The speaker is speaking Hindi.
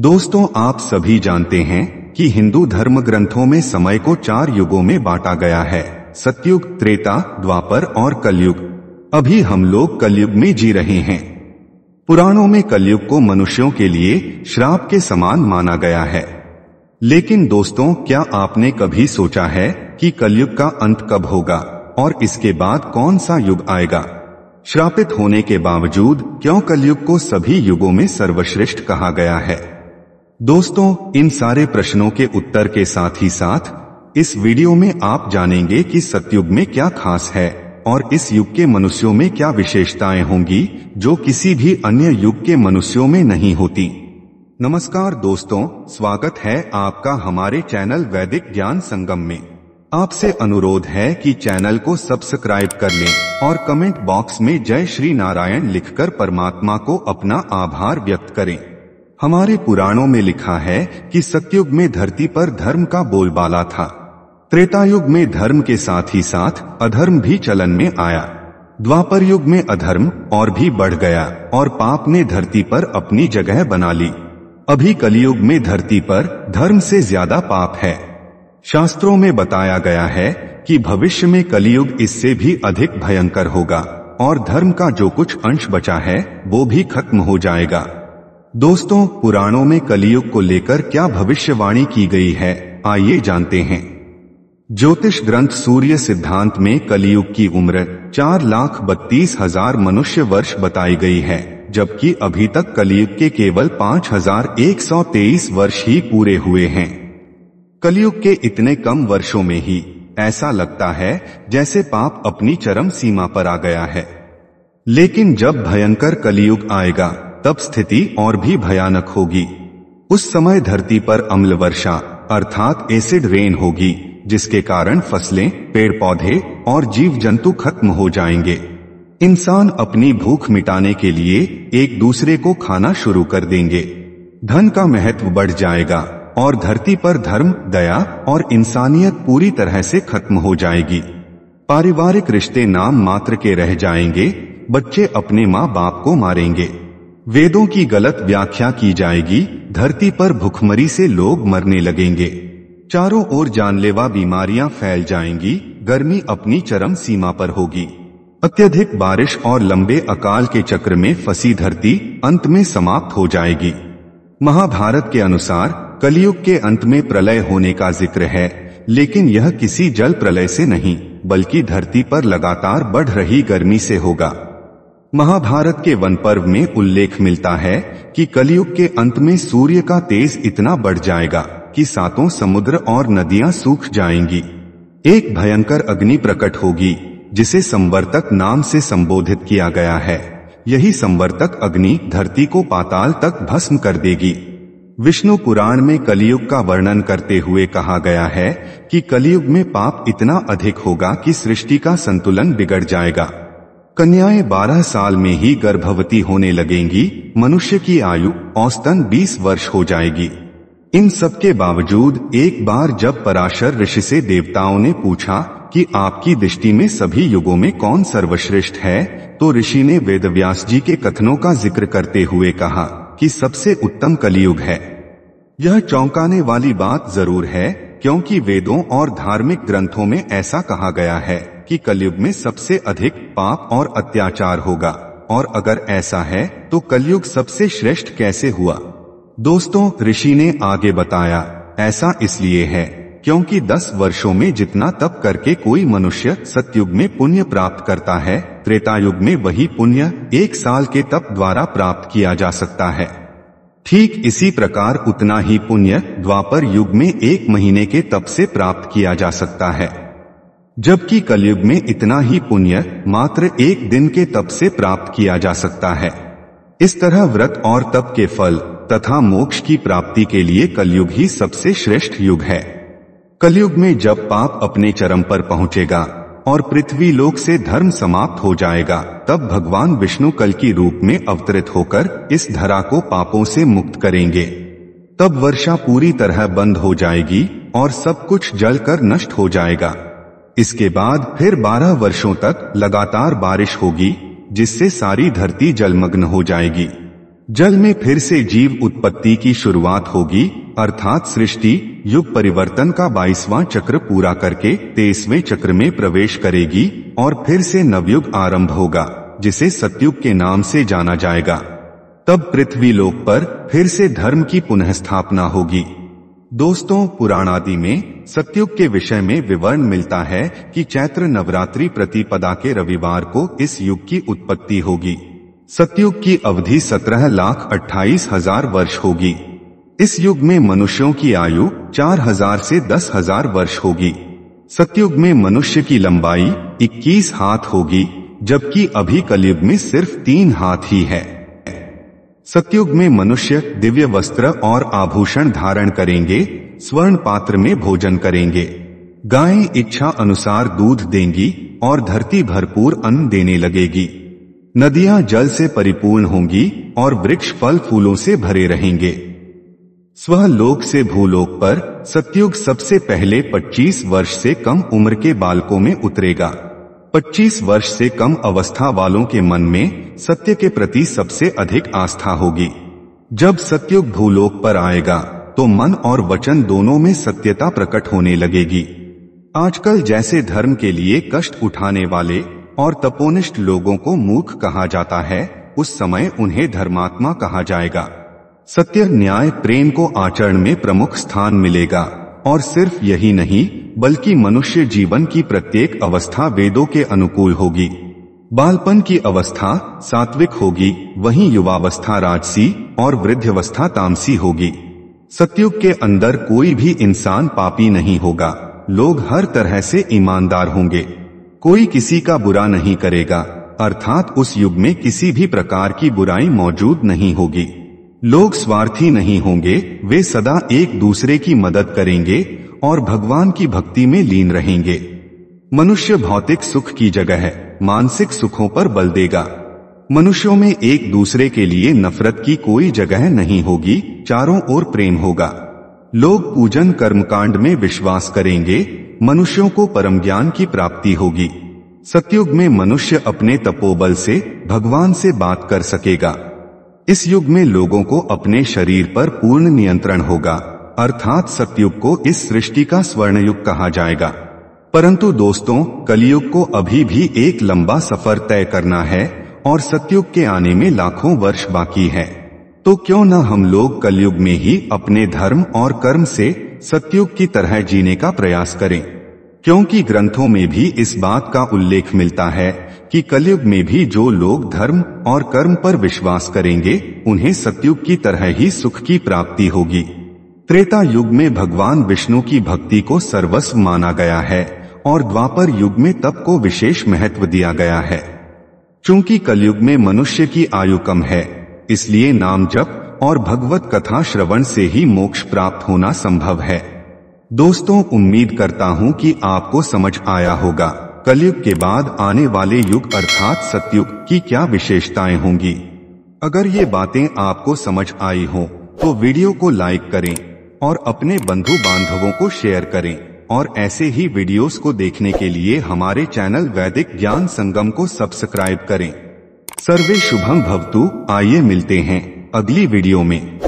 दोस्तों आप सभी जानते हैं कि हिंदू धर्म ग्रंथों में समय को चार युगों में बांटा गया है सतयुग त्रेता द्वापर और कलयुग अभी हम लोग कलयुग में जी रहे हैं पुराणों में कलयुग को मनुष्यों के लिए श्राप के समान माना गया है लेकिन दोस्तों क्या आपने कभी सोचा है कि कलयुग का अंत कब होगा और इसके बाद कौन सा युग आएगा श्रापित होने के बावजूद क्यों कलयुग को सभी युगों में सर्वश्रेष्ठ कहा गया है दोस्तों इन सारे प्रश्नों के उत्तर के साथ ही साथ इस वीडियो में आप जानेंगे कि सतयुग में क्या खास है और इस युग के मनुष्यों में क्या विशेषताएं होंगी जो किसी भी अन्य युग के मनुष्यों में नहीं होती नमस्कार दोस्तों स्वागत है आपका हमारे चैनल वैदिक ज्ञान संगम में आपसे अनुरोध है कि चैनल को सब्सक्राइब कर लें और कमेंट बॉक्स में जय श्री नारायण लिखकर परमात्मा को अपना आभार व्यक्त करें हमारे पुराणों में लिखा है कि सत्युग में धरती पर धर्म का बोलबाला था त्रेता युग में धर्म के साथ ही साथ अधर्म भी चलन में आया द्वापर युग में अधर्म और भी बढ़ गया और पाप ने धरती पर अपनी जगह बना ली अभी कलयुग में धरती पर धर्म से ज्यादा पाप है शास्त्रों में बताया गया है कि भविष्य में कलयुग इससे भी अधिक भयंकर होगा और धर्म का जो कुछ अंश बचा है वो भी खत्म हो जाएगा दोस्तों पुराणों में कलियुग को लेकर क्या भविष्यवाणी की गई है आइए जानते हैं ज्योतिष ग्रंथ सूर्य सिद्धांत में कलियुग की उम्र चार लाख बत्तीस हजार मनुष्य वर्ष बताई गई है जबकि अभी तक कलियुग के केवल पाँच हजार एक सौ तेईस वर्ष ही पूरे हुए हैं कलियुग के इतने कम वर्षों में ही ऐसा लगता है जैसे पाप अपनी चरम सीमा पर आ गया है लेकिन जब भयंकर कलियुग आएगा तब स्थिति और भी भयानक होगी उस समय धरती पर अम्ल वर्षा अर्थात एसिड रेन होगी जिसके कारण फसलें पेड़ पौधे और जीव जंतु खत्म हो जाएंगे इंसान अपनी भूख मिटाने के लिए एक दूसरे को खाना शुरू कर देंगे धन का महत्व बढ़ जाएगा और धरती पर धर्म दया और इंसानियत पूरी तरह से खत्म हो जाएगी पारिवारिक रिश्ते नाम मात्र के रह जाएंगे बच्चे अपने माँ बाप को मारेंगे वेदों की गलत व्याख्या की जाएगी धरती पर भुखमरी से लोग मरने लगेंगे चारों ओर जानलेवा बीमारियां फैल जाएंगी गर्मी अपनी चरम सीमा पर होगी अत्यधिक बारिश और लंबे अकाल के चक्र में फंसी धरती अंत में समाप्त हो जाएगी महाभारत के अनुसार कलयुग के अंत में प्रलय होने का जिक्र है लेकिन यह किसी जल प्रलय से नहीं बल्कि धरती पर लगातार बढ़ रही गर्मी से होगा महाभारत के वन पर्व में उल्लेख मिलता है कि कलयुग के अंत में सूर्य का तेज इतना बढ़ जाएगा कि सातों समुद्र और नदियां सूख जाएंगी एक भयंकर अग्नि प्रकट होगी जिसे संवर्तक नाम से संबोधित किया गया है यही संवर्तक अग्नि धरती को पाताल तक भस्म कर देगी विष्णु पुराण में कलयुग का वर्णन करते हुए कहा गया है कि कलयुग में पाप इतना अधिक होगा कि सृष्टि का संतुलन बिगड़ जाएगा कन्याएं बारह साल में ही गर्भवती होने लगेंगी मनुष्य की आयु औसतन बीस वर्ष हो जाएगी इन सब के बावजूद एक बार जब पराशर ऋषि से देवताओं ने पूछा कि आपकी दृष्टि में सभी युगों में कौन सर्वश्रेष्ठ है तो ऋषि ने व्यास जी के कथनों का जिक्र करते हुए कहा कि सबसे उत्तम कलियुग है यह चौंकाने वाली बात जरूर है क्योंकि वेदों और धार्मिक ग्रंथों में ऐसा कहा गया है कि कलयुग में सबसे अधिक पाप और अत्याचार होगा और अगर ऐसा है तो कलयुग सबसे श्रेष्ठ कैसे हुआ दोस्तों ऋषि ने आगे बताया ऐसा इसलिए है क्योंकि दस वर्षों में जितना तप करके कोई मनुष्य सतयुग में पुण्य प्राप्त करता है त्रेतायुग में वही पुण्य एक साल के तप द्वारा प्राप्त किया जा सकता है ठीक इसी प्रकार उतना ही पुण्य द्वापर युग में एक महीने के तप से प्राप्त किया जा सकता है जबकि कलयुग में इतना ही पुण्य मात्र एक दिन के तप से प्राप्त किया जा सकता है इस तरह व्रत और तप के फल तथा मोक्ष की प्राप्ति के लिए कलयुग ही सबसे श्रेष्ठ युग है कलयुग में जब पाप अपने चरम पर पहुंचेगा और पृथ्वी लोक से धर्म समाप्त हो जाएगा तब भगवान विष्णु कल की रूप में अवतरित होकर इस धरा को पापों से मुक्त करेंगे तब वर्षा पूरी तरह बंद हो जाएगी और सब कुछ जलकर नष्ट हो जाएगा इसके बाद फिर 12 वर्षों तक लगातार बारिश होगी जिससे सारी धरती जलमग्न हो जाएगी जल में फिर से जीव उत्पत्ति की शुरुआत होगी अर्थात सृष्टि युग परिवर्तन का बाईसवां चक्र पूरा करके तेईसवें चक्र में प्रवेश करेगी और फिर से नवयुग आरंभ होगा जिसे सतयुग के नाम से जाना जाएगा तब पृथ्वी लोक पर फिर से धर्म की पुनः स्थापना होगी दोस्तों आदि में सत्युग के विषय में विवरण मिलता है कि चैत्र नवरात्रि प्रतिपदा के रविवार को इस युग की उत्पत्ति होगी सत्युग की अवधि सत्रह लाख अट्ठाईस हजार वर्ष होगी इस युग में मनुष्यों की आयु चार हजार से दस हजार वर्ष होगी सत्युग में मनुष्य की लंबाई इक्कीस हाथ होगी जबकि अभी कलयुग में सिर्फ तीन हाथ ही है सत्युग में मनुष्य दिव्य वस्त्र और आभूषण धारण करेंगे स्वर्ण पात्र में भोजन करेंगे गायें इच्छा अनुसार दूध देंगी और धरती भरपूर अन्न देने लगेगी नदियां जल से परिपूर्ण होंगी और वृक्ष फल फूलों से भरे रहेंगे स्वलोक से भूलोक पर सत्युग सबसे पहले 25 वर्ष से कम उम्र के बालकों में उतरेगा 25 वर्ष से कम अवस्था वालों के मन में सत्य के प्रति सबसे अधिक आस्था होगी जब सत्युग भूलोक पर आएगा तो मन और वचन दोनों में सत्यता प्रकट होने लगेगी आजकल जैसे धर्म के लिए कष्ट उठाने वाले और तपोनिष्ठ लोगों को मूर्ख कहा जाता है उस समय उन्हें धर्मात्मा कहा जाएगा सत्य न्याय प्रेम को आचरण में प्रमुख स्थान मिलेगा और सिर्फ यही नहीं बल्कि मनुष्य जीवन की प्रत्येक अवस्था वेदों के अनुकूल होगी बालपन की अवस्था सात्विक होगी वहीं युवावस्था राजसी और वृद्धावस्था तामसी होगी सत्युग के अंदर कोई भी इंसान पापी नहीं होगा लोग हर तरह से ईमानदार होंगे कोई किसी का बुरा नहीं करेगा अर्थात उस युग में किसी भी प्रकार की बुराई मौजूद नहीं होगी लोग स्वार्थी नहीं होंगे वे सदा एक दूसरे की मदद करेंगे और भगवान की भक्ति में लीन रहेंगे मनुष्य भौतिक सुख की जगह है मानसिक सुखों पर बल देगा मनुष्यों में एक दूसरे के लिए नफरत की कोई जगह नहीं होगी चारों ओर प्रेम होगा लोग पूजन कर्मकांड में विश्वास करेंगे मनुष्यों को परम ज्ञान की प्राप्ति होगी सत्युग में मनुष्य अपने तपोबल से भगवान से बात कर सकेगा इस युग में लोगों को अपने शरीर पर पूर्ण नियंत्रण होगा अर्थात सत्युग को इस सृष्टि का स्वर्ण युग कहा जाएगा परंतु दोस्तों कलयुग को अभी भी एक लंबा सफर तय करना है और सतयुग के आने में लाखों वर्ष बाकी है तो क्यों न हम लोग कलयुग में ही अपने धर्म और कर्म से सत्युग की तरह जीने का प्रयास करें क्योंकि ग्रंथों में भी इस बात का उल्लेख मिलता है कि कलयुग में भी जो लोग धर्म और कर्म पर विश्वास करेंगे उन्हें सत्युग की तरह ही सुख की प्राप्ति होगी त्रेता युग में भगवान विष्णु की भक्ति को सर्वस्व माना गया है और द्वापर युग में तप को विशेष महत्व दिया गया है चूंकि कलयुग में मनुष्य की आयु कम है इसलिए नाम जप और भगवत कथा श्रवण से ही मोक्ष प्राप्त होना संभव है दोस्तों उम्मीद करता हूं कि आपको समझ आया होगा कलयुग के बाद आने वाले युग अर्थात सतयुग की क्या विशेषताएं होंगी अगर ये बातें आपको समझ आई हो तो वीडियो को लाइक करें और अपने बंधु बांधवों को शेयर करें और ऐसे ही वीडियोस को देखने के लिए हमारे चैनल वैदिक ज्ञान संगम को सब्सक्राइब करें सर्वे शुभम भवतु आइए मिलते हैं अगली वीडियो में